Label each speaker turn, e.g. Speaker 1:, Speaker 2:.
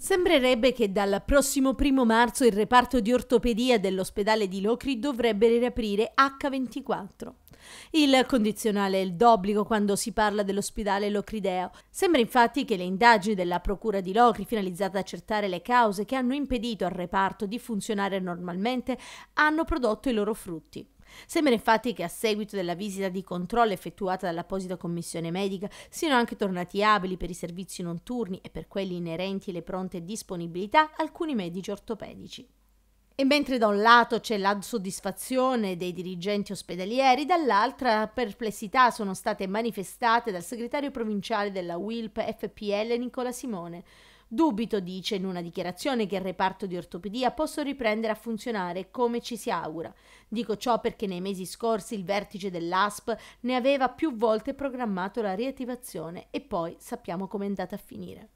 Speaker 1: Sembrerebbe che dal prossimo primo marzo il reparto di ortopedia dell'ospedale di Locri dovrebbe riaprire H24. Il condizionale è d'obbligo quando si parla dell'ospedale Locrideo. Sembra infatti che le indagini della Procura di Locri, finalizzate ad accertare le cause che hanno impedito al reparto di funzionare normalmente, hanno prodotto i loro frutti. Sembra infatti che a seguito della visita di controllo effettuata dall'apposita commissione medica siano anche tornati abili per i servizi notturni e per quelli inerenti alle pronte disponibilità alcuni medici ortopedici. E mentre da un lato c'è la soddisfazione dei dirigenti ospedalieri, dall'altra perplessità sono state manifestate dal segretario provinciale della WILP FPL Nicola Simone, Dubito, dice in una dichiarazione, che il reparto di ortopedia possa riprendere a funzionare come ci si augura. Dico ciò perché nei mesi scorsi il vertice dell'ASP ne aveva più volte programmato la riattivazione e poi sappiamo come è andata a finire.